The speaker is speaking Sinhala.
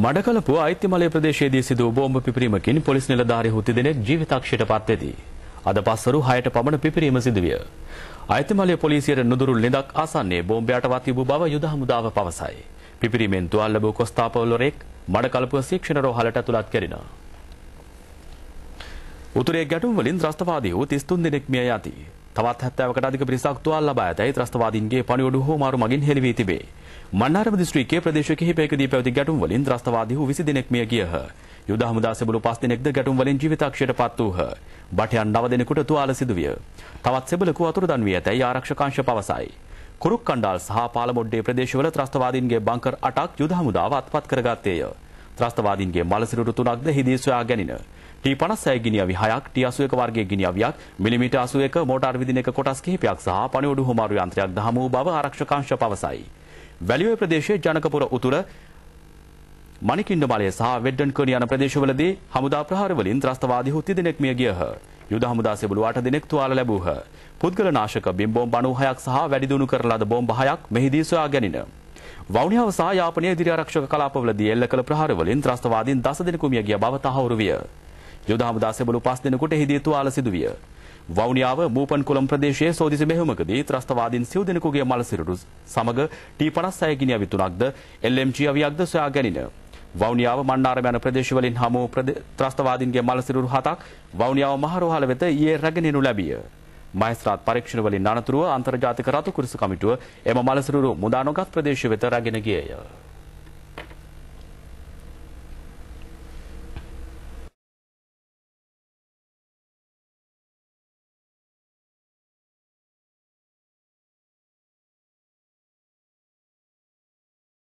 මඩකලපුව අයිතිමලය ප්‍රදේශයේදී සිදු බෝම්බ පිපිරීමකින් පොලිස් නිලධාරි හුති දෙනෙක් ජීවිතක්ෂයට පත්වෙදී. අද පස්සරු හයට පමණ පිපිරීම සිදුවිය. අයිතිමලය පොලිසියට නුදුරු ලෙදක් ආසන්නේ බෝම්බයට වත් තිබූ බව යුද හමුදාව පවසයි. පිපිරීමෙන් තුවල් ලැබූ කොස්තාපවලොරෙක් මඩකලපුව ශික්ෂණ රෝහලට ඇතුළත් කෙරෙන. උතුරේ ගැටුම් වලින් ත්‍රස්තවාදී වූ 33 දෙනෙක් මිය යති. තවත් 70කට අධික පිරිසක් තුවාල ලබා ඇතැයි ත්‍රස්තවාදීන්ගේ පණිවුඩු හෝමාරු මගින් හෙළි වී තිබේ. මන්නාරම දිස්ත්‍රික්කයේ ප්‍රදේශ කිහිපයකදී පැවති ගැටුම් වලින් ත්‍රස්තවාදීහු 20 දෙනෙක් මිය ගියහ. යුද හමුදා සෙබළු පස් දෙනෙක්ද ගැටුම් වලින් ජීවිතක්ෂයට පත් වූහ. බටයන් 9 දෙනෙකුට තුවාල සිදුවිය. තවත් සෙබළකු අතුරුදන් වී ඇතැයි ආරක්ෂකාංශ පවසයි. කුරුක් කණ්ඩාල් සහ පාලමොඩ්ඩේ ප්‍රදේශවල ත්‍රස්තවාදීන්ගේ බංකර් 8ක් යුද හමුදාව අත්පත් කරගත්තේය. ත්‍රස්තවාදීන්ගේ මළසිරුරු තුනක්ද හිදී සොයා ගැනින. T56 ගිනි අවි 6ක් T81 වර්ගයේ ගිනි අවියක් මිලිමීටර් 81 මෝටාර් විදින එක කොටස් කිහිපයක් සහ පණිවුඩු හුමාරු යන්ත්‍රයක් දහම වූ බව ආරක්ෂකංශ පවසයි. වැලිඔය ප්‍රදේශයේ ජනකපුර උතුර මණිකින්ඩ මලය සහ වෙඩ්ඩන් කර්ණ යන ප්‍රදේශවලදී හමුදා ප්‍රහාර වලින් ත්‍රස්තවාදී හුති දෙනෙක් මිය ගියහ. යුද හමුදා සෙබළු 8 දෙනෙක් තුවාල ලැබූහ. පුද්ගල නාශක බිම් බෝම්බ 96ක් සහ වැඩිදුණු කරලද බෝම්බ 6ක් මෙහිදී සොයා ගැනිණ. වෞනියාව සහ යාපනයේ ඉදිරි ආරක්ෂක කලාපවලදී එල්ල කළ ප්‍රහාරවලින් ත්‍රස්තවාදීන් 10 දෙනෙකු මිය ගිය බව තහවුරු විය. යොදා හමුදා සෙබළු පස් දෙනෙකුට එහිදී තුවාල සිදුවිය. වවුනියාව මූපන්කුලම් ප්‍රදේශයේ සෝදිසි මෙහෙයුමකදී ත්‍රස්තවාදීන් සිව් දෙනෙකුගේ මළසිරුරු සමග T56 ගිනි අවිතුණක්ද LMG අවියක්ද සොයා ගැනින. වවුනියාව මන්නාරම යන ප්‍රදේශවලින් හමු ත්‍රස්තවාදීන්ගේ මළසිරුරු හතක් වවුනියාව මහරෝහල වෙත ඊයේ රැගෙනු ලැබිය. මහේස්ත්‍රාත් පරීක්ෂණවලින් අනතුරුව අන්තර්ජාතික රතු කුරුසු කමිටුව එම මළසිරුරු මුදා නොගත් ප්‍රදේශ වෙත රැගෙන ගියේය.